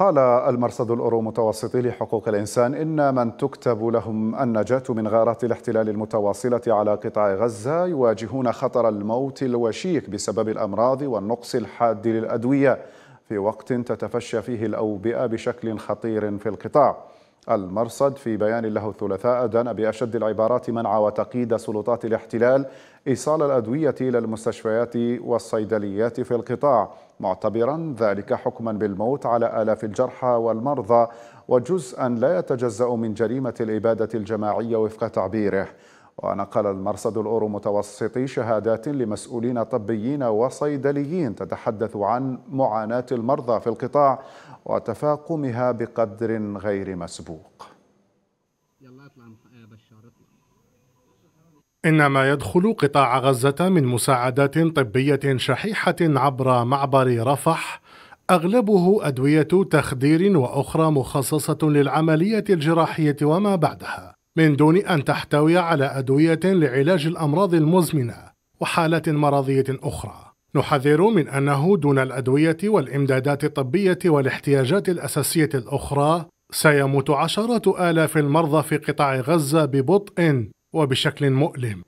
قال المرصد الأورو متوسطي لحقوق الإنسان إن من تكتب لهم النجاة من غارات الاحتلال المتواصلة على قطاع غزة يواجهون خطر الموت الوشيك بسبب الأمراض والنقص الحاد للأدوية في وقت تتفشى فيه الأوبئة بشكل خطير في القطاع المرصد في بيان له الثلاثاء دان بأشد العبارات منع وتقييد سلطات الاحتلال إيصال الأدوية إلى المستشفيات والصيدليات في القطاع معتبرا ذلك حكما بالموت على آلاف الجرحى والمرضى وجزءا لا يتجزأ من جريمة الإبادة الجماعية وفق تعبيره ونقل المرصد الأورومتوسطي شهادات لمسؤولين طبيين وصيدليين تتحدث عن معاناة المرضى في القطاع وتفاقمها بقدر غير مسبوق إن ما يدخل قطاع غزة من مساعدات طبية شحيحة عبر معبر رفح أغلبه أدوية تخدير وأخرى مخصصة للعملية الجراحية وما بعدها من دون أن تحتوي على أدوية لعلاج الأمراض المزمنة وحالات مرضية أخرى. نحذر من أنه دون الأدوية والإمدادات الطبية والاحتياجات الأساسية الأخرى سيموت عشرات آلاف المرضى في قطاع غزة ببطء وبشكل مؤلم